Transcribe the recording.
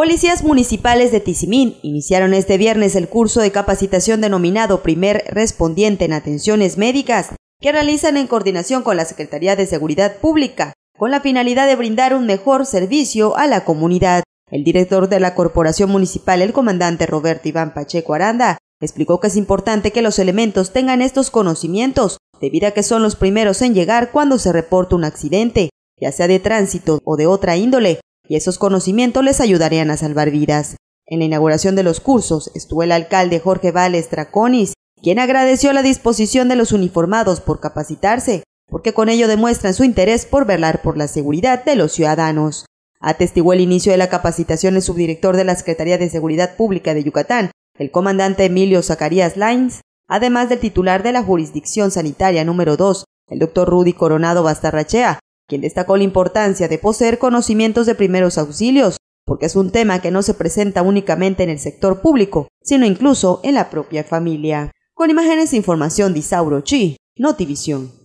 Policías municipales de Tizimín iniciaron este viernes el curso de capacitación denominado Primer Respondiente en Atenciones Médicas, que realizan en coordinación con la Secretaría de Seguridad Pública, con la finalidad de brindar un mejor servicio a la comunidad. El director de la Corporación Municipal, el comandante Roberto Iván Pacheco Aranda, explicó que es importante que los elementos tengan estos conocimientos, debido a que son los primeros en llegar cuando se reporta un accidente, ya sea de tránsito o de otra índole, y esos conocimientos les ayudarían a salvar vidas. En la inauguración de los cursos estuvo el alcalde Jorge Vales Traconis, quien agradeció la disposición de los uniformados por capacitarse, porque con ello demuestran su interés por velar por la seguridad de los ciudadanos. Atestiguó el inicio de la capacitación el subdirector de la Secretaría de Seguridad Pública de Yucatán, el comandante Emilio Zacarías Lines, además del titular de la Jurisdicción Sanitaria número 2, el doctor Rudy Coronado Bastarrachea, quien destacó la importancia de poseer conocimientos de primeros auxilios, porque es un tema que no se presenta únicamente en el sector público, sino incluso en la propia familia. Con imágenes e información de Chi, Notivisión.